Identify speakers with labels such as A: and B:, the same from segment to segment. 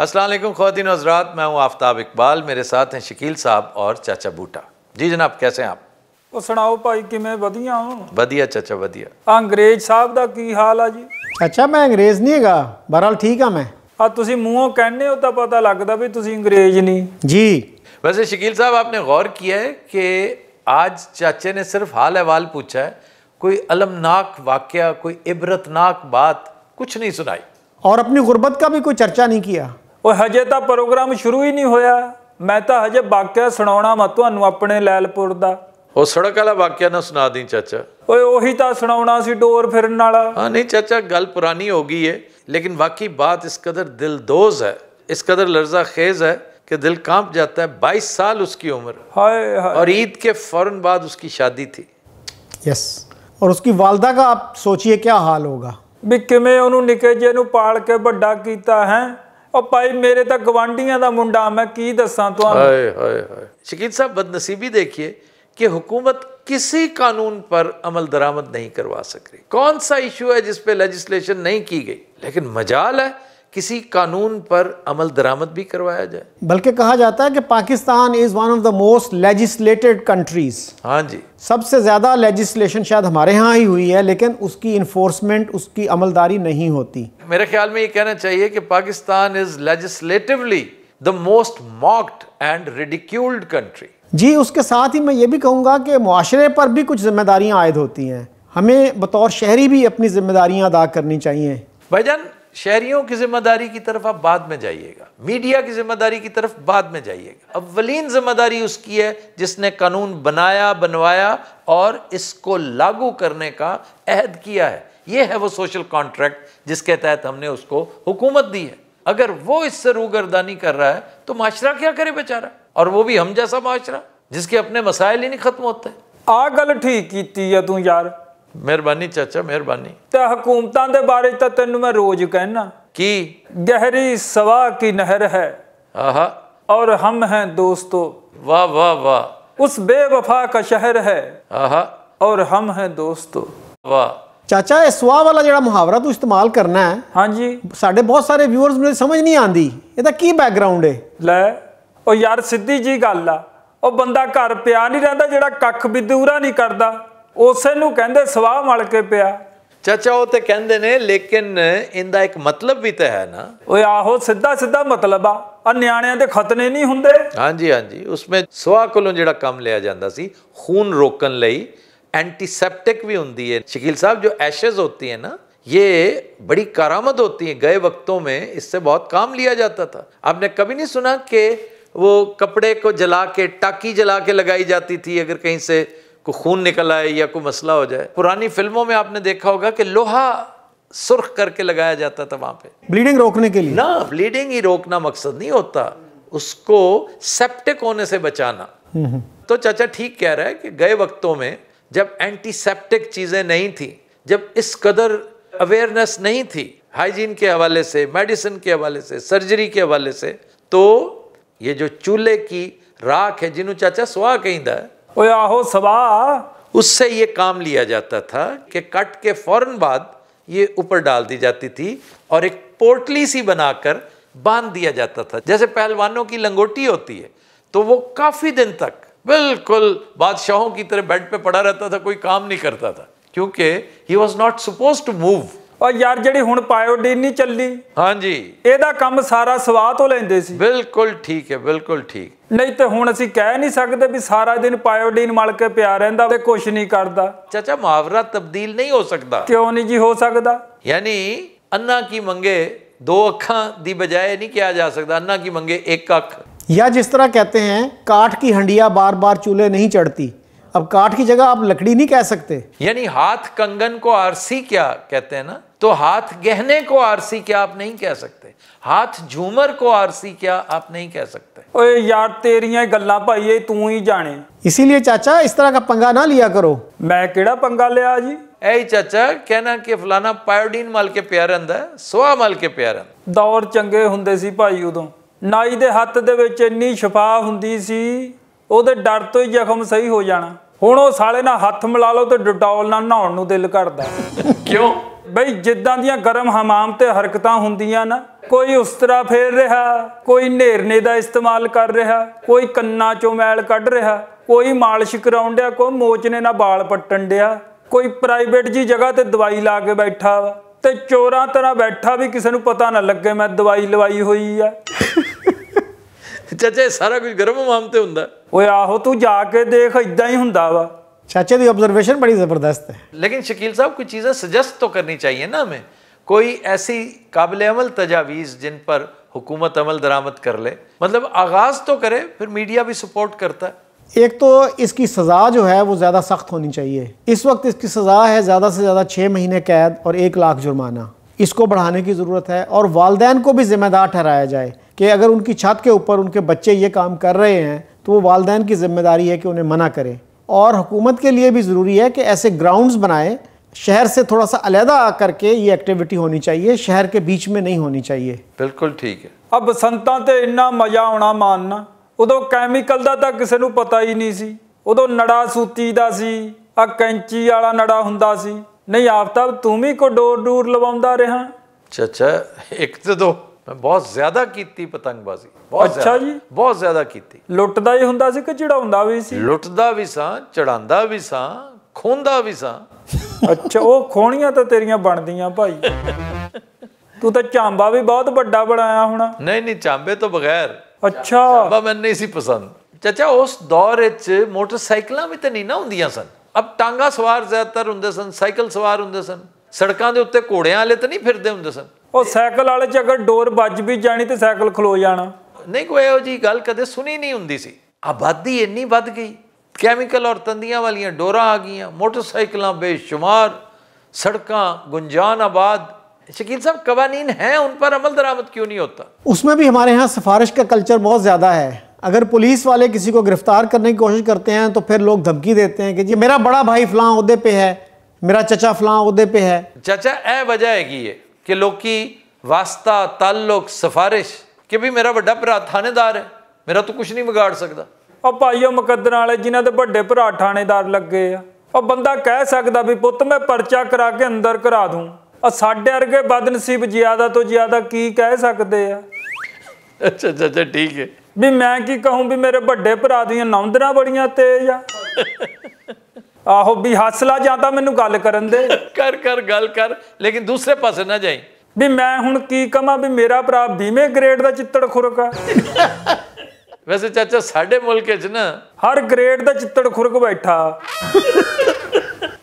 A: असल ख़वान हजरात मैं हूँ आफ्ताब इकबाल मेरे साथ हैं शकील साहब और चाचा बूटा जी जनाब कैसे हैं आप
B: ਉਹ ਸੁਣਾਓ ਭਾਈ ਕਿਵੇਂ ਵਧੀਆ ਹੋ
A: ਵਧੀਆ ਚਾਚਾ ਵਧੀਆ
B: ਅੰਗਰੇਜ਼
C: ਸਾਹਿਬ ਦਾ ਕੀ ਹਾਲ ਆ ਜੀ ਅੱਛਾ ਮੈਂ ਅੰਗਰੇਜ਼ ਨਹੀਂ ਹੈਗਾ ਬਹਰਾਲ ਠੀਕ ਆ ਮੈਂ
B: ਆ ਤੁਸੀਂ ਮੂੰਹੋਂ ਕਹਿੰਦੇ ਹੋ तो हाँ, अच्छा, हाँ, पता लगता भी तुम अंग्रेज नहीं
C: जी
A: वैसे शकील साहब आपने गौर किया है कि आज चाचे ने सिर्फ हाल अहवाल पूछा है कोई अलमनाक वाक्य कोई इबरतनाक बात कुछ नहीं सुनाई
C: और अपनी गुर्बत का भी कोई चर्चा नहीं किया
B: ਉਹ ਹਜੇ ਤਾਂ ਪ੍ਰੋਗਰਾਮ ਸ਼ੁਰੂ ਹੀ ਨਹੀਂ ਹੋਇਆ ਮੈਂ ਤਾਂ ਹਜੇ ਵਾਕਿਆ ਸੁਣਾਉਣਾ ਮੈਂ ਤੁਹਾਨੂੰ ਆਪਣੇ
A: ਲੈਲਪੁਰ ਦਾ ਉਹ ਸੜਕ ਵਾਲਾ ਵਾਕਿਆ ਨਾ ਸੁਣਾ ਦੀ ਚਾਚਾ ਓਏ ਉਹੀ ਤਾਂ ਸੁਣਾਉਣਾ ਸੀ ਡੋਰ ਫਿਰਨ ਵਾਲਾ ਹਾਂ ਨਹੀਂ ਚਾਚਾ ਗੱਲ ਪੁਰਾਣੀ ਹੋ ਗਈ ਏ ਲੇਕਿਨ ਵਾਕੀ ਬਾਤ ਇਸ ਕਦਰ ਦਿਲਦੋਜ਼ ਹੈ ਇਸ ਕਦਰ ਲਰਜ਼ਾ ਖੇਜ਼ ਹੈ ਕਿ ਦਿਲ ਕਾਂਪ ਜਾਂਦਾ ਹੈ 22 ਸਾਲ ਉਸकी ਉਮਰ ਹਾਏ ਹਾਏ ਔਰ और ਕੇ के फौरन ਉਸकी ਸ਼ਾਦੀ ਥੀ
C: ਯੈਸ ਔਰ ਉਸकी उसकी ਦਾ ਆਪ ਸੋਚੀਏ ਕੀ ਹਾਲ ਹੋਗਾ ਵੀ
B: ਕਿਵੇਂ ਉਹਨੂੰ उन्होंने ਜੇ ਨੂੰ ਪਾਲ ਕੇ ਵੱਡਾ ਕੀਤਾ ਹੈ
A: भाई मेरे तक ਤਾਂ का मुंडा मैं ਮੈਂ दसा तो
C: ਤੁਹਾਨੂੰ
A: साहब बदनसीबी देखिए कि हुकूमत किसी कानून पर अमल दरामद नहीं करवा सक रही कौन सा इशू है जिसपे लेजिस्लेशन नहीं की गई लेकिन मजाल है किसी कानून पर अमल दरामद भी करवाया जाए
C: बल्कि कहा जाता है कि Pakistan is one of the most legislated countries हाँ जी सबसे ज़्यादा लेजिस्लेशन शायद हमारे यहाँ ही हुई है लेकिन उसकी इन्फोर्समेंट उसकी अमलदारी नहीं होती
A: मेरे ख्याल में ये कहना चाहिए कि Pakistan is legislatively the most mocked and ridiculed country
C: जी उसके साथ ही मैं ये भी कहूँगा कि माशरे पर भी कुछ जिम्मेदारियाँ आयद होती हैं हमें बतौर शहरी भी अपनी जिम्मेदारियाँ अदा करनी चाहिए
A: भाईजान शहरियों की जिम्मेदारी की तरफ आप बाद में जाइएगा मीडिया की जिम्मेदारी की तरफ बाद में जाइएगा अवलीन जिम्मेदारी उसकी है जिसने कानून बनाया बनवाया और इसको लागू करने का अहद किया है ये है वो सोशल कॉन्ट्रैक्ट जिसके तहत हमने उसको हुकूमत दी है अगर वो इससे रूगरदानी कर रहा है तो माशरा क्या करे बेचारा और वो भी हम जैसा माशरा जिसके अपने मसायल ही नहीं खत्म होते आ गल ठीक की तू यार ਮਿਹਰਬਾਨੀ ਚਾਚਾ
B: ਮਿਹਰਬਾਨੀ ਤੇ ਹਕੂਮਤਾਂ ਦੇ ਬਾਰੇ ਤਾਂ ਤੈਨੂੰ ਮੈਂ ਰੋਜ਼ ਕਹਿਣਾ ਕੀ ਗਹਿਰੀ ਸਵਾ ਕੀ ਨਹਿਰ ਹੈ ਆਹਾ ਔਰ ਹਮ ਹੈ ਦੋਸਤੋ
A: ਵਾ ਵਾ ਵਾ
B: ਉਸ ਬੇਵਫਾ ਕਾ ਸ਼ਹਿਰ ਹੈ ਆਹਾ ਔਰ ਹਮ ਹੈ ਦੋਸਤੋ ਵਾ
C: ਚਾਚਾ ਇਹ ਸਵਾ ਵਾਲਾ ਜਿਹੜਾ ਮੁਹਾਵਰਾ ਤੂੰ ਇਸਤੇਮਾਲ ਕਰਨਾ ਹੈ ਹਾਂਜੀ ਸਾਡੇ ਬਹੁਤ ਸਾਰੇ ਵਿਊਅਰਸ ਨੂੰ ਸਮਝ ਨਹੀਂ ਆਂਦੀ ਇਹਦਾ ਕੀ ਬੈਕਗ੍ਰਾਉਂਡ ਹੈ
B: ਲੈ ਉਹ ਯਾਰ ਸਿੱਧੀ ਜੀ ਗੱਲ ਆ ਉਹ ਬੰਦਾ ਘਰ ਪਿਆ ਨਹੀਂ ਰਹਿੰਦਾ ਜਿਹੜਾ ਕੱਖ ਵੀ ਦੂਰਾ ਨਹੀਂ ਕਰਦਾ उसन कहते मल के पिया
A: चाचा वो तो कहते ने लेकिन इनका एक मतलब भी तो है ना
B: वो आहो सीधा सीधा मतलब आ न्याण के खतने नहीं होंगे
A: हाँ जी हाँ जी उसमें सुह को जो काम लिया जाता है खून रोकन एंटीसैप्टिक भी होंगी है शकील साहब जो ऐशेज होती है ना ये बड़ी कारामद होती है गए वक्तों में इससे बहुत काम लिया जाता था आपने कभी नहीं सुना कि वो कपड़े को जला के टाकी जला के लगाई जाती थी अगर कहीं से को खून निकल आए या कोई मसला हो जाए पुरानी फिल्मों में आपने देखा होगा कि लोहा सुर्ख करके लगाया जाता था वहां पे
C: ब्लीडिंग रोकने के लिए ना
A: ब्लीडिंग ही रोकना मकसद नहीं होता उसको सेप्टिक होने से बचाना हम्म, हम्म। तो चाचा ठीक कह रहा है कि गए वक्तों में जब एंटीसेप्टिक चीजें नहीं थी जब इस कदर अवेयरनेस नहीं थी हाइजीन के हवाले से मेडिसिन के हवाले से सर्जरी के हवाले से तो ये जो चूल्हे की राख है जिन्हों चाचा सुहा कहीं है ओ आहो सवा उससे ये काम लिया जाता था कि कट के फौरन बाद ये ऊपर डाल दी जाती थी और एक पोटली सी बनाकर बांध दिया जाता था जैसे पहलवानों की लंगोटी होती है तो वो काफ़ी दिन तक बिल्कुल बादशाहों की तरह बेड पे पड़ा रहता था कोई काम नहीं करता था क्योंकि he was not
B: supposed to move ਉਹ ਯਾਰ ਜਿਹੜੀ ਹੁਣ ਪਾਇਓਡੀਨ ਨਹੀਂ ਚੱਲੀ ਹਾਂਜੀ ਇਹਦਾ ਕੰਮ ਸਾਰਾ
A: ਸਵਾਹ ਤੋਂ ਲੈਂਦੇ ਸੀ ਬਿਲਕੁਲ ਠੀਕ ਹੈ ਬਿਲਕੁਲ ਠੀਕ
B: ਨਹੀਂ ਤੇ ਹੁਣ ਅਸੀਂ ਕਹਿ ਨਹੀਂ ਸਕਦੇ ਵੀ ਸਾਰਾ ਦਿਨ ਪਾਇਓਡੀਨ ਮਲ ਕੇ ਪਿਆ ਰਹਿੰਦਾ ਤੇ ਕੁਝ ਨਹੀਂ ਕਰਦਾ
A: ਚਾਚਾ ਮਾਵਰਾ ਤਬਦੀਲ ਨਹੀਂ ਹੋ ਸਕਦਾ ਕਿਉਂ ਨਹੀਂ ਜੀ ਹੋ ਸਕਦਾ ਯਾਨੀ ਅੰਨਾ ਕੀ ਮੰਗੇ ਦੋ ਅੱਖਾਂ ਦੀ ਬਜਾਏ ਨਹੀਂ ਕਿਹਾ ਜਾ ਸਕਦਾ ਅੰਨਾ ਕੀ ਮੰਗੇ ਇੱਕ ਅੱਖ
C: ਜਾਂ ਜਿਸ ਤਰ੍ਹਾਂ ਕਹਤੇ ਹਨ ਕਾਠ ਕੀ ਹੰਡੀਆਂ बार बार चूल्हे ਨਹੀਂ ਚੜਤੀ ਅਬ ਕਾਠ ਕੀ ਜਗ੍ਹਾ ਆਪ ਲੱਕੜੀ ਨਹੀਂ ਕਹਿ ਸਕਤੇ
A: ਯਾਨੀ ਹੱਥ ਕੰਗਨ ਕੋ ਆਰਸੀ ਕਿਆ ਕਹਤੇ ਹਨ ਨਾ तो हाथ गहने को आरसी क्या आप नहीं कह सकते ਹੱਥ ਝੂਮਰ ਕੋ ਆਰਸੀ ਕਿਆ ਆਪ ਨਹੀਂ ਕਹਿ ਸਕਤੇ
B: ਓਏ ਯਾਰ ਤੇਰੀਆਂ ਗੱਲਾਂ ਭਾਈ ਇਹ ਤੂੰ ਹੀ ਜਾਣੇ
C: इसीलिए चाचा इस तरह का पंगा ना लिया करो मैं ਕਿਹੜਾ ਪੰਗਾ ਲਿਆ ਜੀ
A: ਐ ਚਾਚਾ ਕਹਿਣਾ ਕਿ ਫਲਾਣਾ ਪਾਇਓਡੀਨ ਮਲ ਕੇ ਪਿਆ ਰਹਿੰਦਾ ਸੋਆ ਮਲ ਕੇ ਪਿਆ ਰਹਿੰਦਾ ਦੌਰ ਚੰਗੇ ਹੁੰਦੇ ਸੀ
B: ਭਾਈ ਉਦੋਂ ਨਾਈ ਦੇ ਹੱਥ ਦੇ ਵਿੱਚ ਇੰਨੀ ਸ਼ਫਾ ਹੁੰਦੀ ਸੀ ਉਹਦੇ ਡਰ ਤੋਂ ਹੀ ਜ਼ਖਮ ਸਹੀ ਹੋ ਜਾਣਾ ਹੁਣ ਉਹ ਸਾਲੇ ਨਾਲ ਹੱਥ ਮਿਲਾ ਲਓ ਤੇ ਡਟੋਲ ਨਾਲ ਨਹਾਉਣ ਨੂੰ ਦਿਲ ਕਰਦਾ ਕਿਉਂ ਬਈ ਜਿੱਦਾਂ ਦੀਆਂ ਗਰਮ ਹਮਾਮ ਤੇ ਹਰਕਤਾਂ ਹੁੰਦੀਆਂ ਨਾ ਕੋਈ ਉਸ ਤਰ੍ਹਾਂ ਫੇਰ ਰਿਹਾ ਕੋਈ ਨੇਰਨੇ ਦਾ ਇਸਤੇਮਾਲ ਕਰ ਰਿਹਾ ਕੋਈ ਕੰਨਾਂ ਚੋਂ ਮੈਲ ਕੱਢ ਰਿਹਾ ਕੋਈ ਮਾਲਿਸ਼ ਕਰਾਉਣ ਡਿਆ ਕੋਈ ਮੋਚਨੇ ਨਾਲ ਵਾਲ ਪੱਟਣ ਡਿਆ ਕੋਈ ਪ੍ਰਾਈਵੇਟ ਜੀ ਜਗ੍ਹਾ ਤੇ ਦਵਾਈ ਲਾ ਕੇ ਬੈਠਾ ਤੇ ਚੋਰਾਂ ਤਰ੍ਹਾਂ ਬੈਠਾ ਵੀ ਕਿਸੇ ਨੂੰ ਪਤਾ ਨਾ ਲੱਗੇ ਮੈਂ ਦਵਾਈ ਲਵਾਈ ਹੋਈ ਆ
A: ਚਾਚੇ ਸਾਰਾ ਕੁਝ ਗਰਮ ਮਾਮ ਤੇ ਹੁੰਦਾ
B: ਓਏ ਆਹੋ ਤੂੰ ਜਾ ਕੇ ਦੇਖ ਇਦਾਂ ਹੀ ਹੁੰਦਾ ਵਾ चाचे की ऑब्जर्वेशन बड़ी ज़बरदस्त है
A: लेकिन शकील साहब कुछ चीज़ें सजेस्ट तो करनी चाहिए ना हमें कोई ऐसी काबिल अमल तजावीज़ जिन पर हुकूमत अमल दरामद कर ले मतलब आगाज़ तो करे फिर मीडिया भी सपोर्ट करता
C: है एक तो इसकी सज़ा जो है वो ज़्यादा सख्त होनी चाहिए इस वक्त इसकी सज़ा है ज़्यादा से ज़्यादा छः महीने कैद और एक लाख जुर्माना इसको बढ़ाने की ज़रूरत है और वालदेन को भी ज़िम्मेदार ठहराया जाए कि अगर उनकी छत के ऊपर उनके बच्चे ये काम कर रहे हैं तो वो वालदेन की ज़िम्मेदारी है कि उन्हें मना करें और हुकूमत के लिए भी ज़रूरी है कि ऐसे ग्राउंड्स बनाएं शहर से थोड़ा सा अलहदा आकर के ये एक्टिविटी होनी चाहिए शहर के बीच में नहीं होनी चाहिए
A: ਬਿਲਕੁਲ ਠੀਕ ਹੈ
C: ਆ
B: ਬਸੰਤਾਂ ਤੇ ਇੰਨਾ ਮਜ਼ਾ ਆਉਣਾ ਮਾਨਣਾ ਉਦੋਂ ਕੈਮੀਕਲ ਦਾ ਤਾਂ ਕਿਸੇ ਨੂੰ ਪਤਾ ਹੀ ਨਹੀਂ ਸੀ ਉਦੋਂ ਨੜਾ ਸੂਤੀ ਦਾ ਸੀ ਆ ਕੈਂਚੀ ਵਾਲਾ ਨੜਾ ਹੁੰਦਾ ਸੀ ਨਹੀਂ ਆਫਤਾਬ ਤੂੰ
A: ਵੀ ਕੋ ਡੋਰ ਡੂਰ ਲਵਾਉਂਦਾ ਰਿਹਾ ਅੱਛਾ ਅੱਛਾ ਇੱਕ ਤੇ ਦੋ ਮੈਂ ਬਹੁਤ ਜ਼ਿਆਦਾ ਕੀਤੀ ਪਤੰਗਬਾਜ਼ੀ ਬਹੁਤ ਅੱਛਾ ਜੀ ਬਹੁਤ ਜ਼ਿਆਦਾ ਕੀਤੀ ਲੁੱਟਦਾ ਹੀ ਹੁੰਦਾ ਸੀ ਕਿ ਚੜਾਉਂਦਾ ਵੀ ਸੀ ਲੁੱਟਦਾ ਵੀ ਸਾਂ ਚੜਾਉਂਦਾ ਵੀ ਸਾਂ ਖੋਂਦਾ ਵੀ ਸਾਂ
B: ਅੱਛਾ ਉਹ ਖੋਣੀਆਂ ਤਾਂ ਤੇਰੀਆਂ ਬਣਦੀਆਂ ਭਾਈ
A: ਤੂੰ ਤਾਂ ਚਾਂਬਾ ਵੀ ਬਹੁਤ ਵੱਡਾ ਬਣਾਇਆ ਹੋਣਾ ਨਹੀਂ ਨਹੀਂ ਚਾਂਬੇ ਤੋਂ ਬਗੈਰ ਅੱਛਾ ਚਾਂਬਾ ਮੈਨੂੰ ਨਹੀਂ ਸੀ ਪਸੰਦ ਚਾਚਾ ਉਸ ਦੌਰ ਵਿੱਚ ਮੋਟਰਸਾਈਕਲਾਂ ਵੀ ਤਾਂ ਨਹੀਂ ਨਾ ਹੁੰਦੀਆਂ ਸਨ ਅਬ ਟਾਂਗਾ ਸਵਾਰ ਜ਼ਿਆਦਾਤਰ ਹੁੰਦੇ ਸਨ ਸਾਈਕਲ ਸਵਾਰ ਹੁੰਦੇ ਸਨ ਸੜਕਾਂ ਦੇ ਉੱਤੇ ਘੋੜਿਆਂ ਵਾਲੇ ਤਾਂ ਨਹੀਂ ਫਿਰਦੇ ਹੁੰਦੇ ਸਨ ਉਹ ਸਾਈਕਲ
B: ਵਾਲੇ ਚ ਅਗਰ ਡੋਰ ਵੱਜ ਵੀ ਜਾਣੀ ਤੇ ਸਾਈਕਲ
A: ਖਲੋ ਜਾਣਾ नहीं ਕੋਈ ਇਹੋ ਜੀ ਗੱਲ ਕਦੇ ਸੁਣੀ ਨਹੀਂ ਹੁੰਦੀ ਸੀ ਆਬਾਦੀ ਇੰਨੀ ਵੱਧ ਗਈ ਕੈਮੀਕਲ ਔਰ ਤੰਦੀਆਂ ਵਾਲੀਆਂ ਡੋਰਾਂ ਆ ਗਈਆਂ ਮੋਟਰਸਾਈਕਲਾਂ ਬੇਸ਼ੁਮਾਰ सड़का गुंजान आबाद शकील साहब कवानीन हैं उन पर अमल दरामद क्यों नहीं होता
C: उसमें भी हमारे यहाँ सिफारिश का कल्चर बहुत ज़्यादा है अगर पुलिस वाले किसी को गिरफ्तार करने की कोशिश करते हैं तो फिर लोग धमकी देते हैं कि जी मेरा बड़ा भाई फलां उदे पे है मेरा चचा फलां उदे पे है
A: चचा ए वजह है कि लोग की वास्ता ताल्लुक सिफारिश ਕਿ ਵੀ ਮੇਰਾ ਵੱਡਾ ਭਰਾ ਥਾਣੇਦਾਰ ਹੈ ਮੇਰਾ ਤੂੰ ਕੁਝ ਨਹੀਂ ਵਿਗਾੜ ਸਕਦਾ ਉਹ ਭਾਈਓ ਮੁਕੱਦਰਾਂ ਵਾਲੇ ਜਿਨ੍ਹਾਂ ਦੇ
B: ਵੱਡੇ ਭਰਾ ਥਾਣੇਦਾਰ ਲੱਗੇ ਆ ਉਹ ਬੰਦਾ ਕਹਿ ਸਕਦਾ ਵੀ ਪੁੱਤ ਮੈਂ ਪਰਚਾ ਕਰਾ ਕੇ ਅੰਦਰ ਕਰਾ ਦੂੰ ਆ ਸਾਡੇ ਵਰਗੇ ਬਦਨਸੀਬ ਜ਼ਿਆਦਾ ਤੋਂ ਜ਼ਿਆਦਾ ਕੀ ਕਹਿ ਸਕਦੇ ਆ ਅੱਛਾ ਅੱਛਾ
A: ਅੱਛਾ ਠੀਕ ਹੈ
B: ਵੀ ਮੈਂ ਕੀ ਕਹੂੰ ਵੀ ਮੇਰੇ ਵੱਡੇ ਭਰਾ ਦੀਆਂ ਨੌਂਦਰਾਂ ਬੜੀਆਂ ਤੇਜ਼ ਆ ਆਹੋ ਵੀ ਹੱਸਲਾ ਲਾ ਜਾਂਦਾ ਮੈਨੂੰ ਗੱਲ ਕਰਨ ਦੇ ਕਰ ਕਰ ਗੱਲ
A: ਕਰ ਲੇਕਿਨ ਦੂਸਰੇ ਪਾਸੇ ਨਾ ਜਾਈ
B: ਵੀ ਮੈਂ ਹੁਣ ਕੀ ਕਮਾ ਵੀ ਮੇਰਾ ਭਰਾ 20ਵੇਂ ਗ੍ਰੇਡ ਦਾ ਚਿੱਤੜ ਖੁਰਕ ਆ
A: ਵੈਸੇ ਚਾਚਾ ਸਾਡੇ ਮੁਲਕ 'ਚ ਨਾ ਹਰ ਗ੍ਰੇਡ ਦਾ
B: ਚਿੱਤੜ ਖੁਰਕ ਬੈਠਾ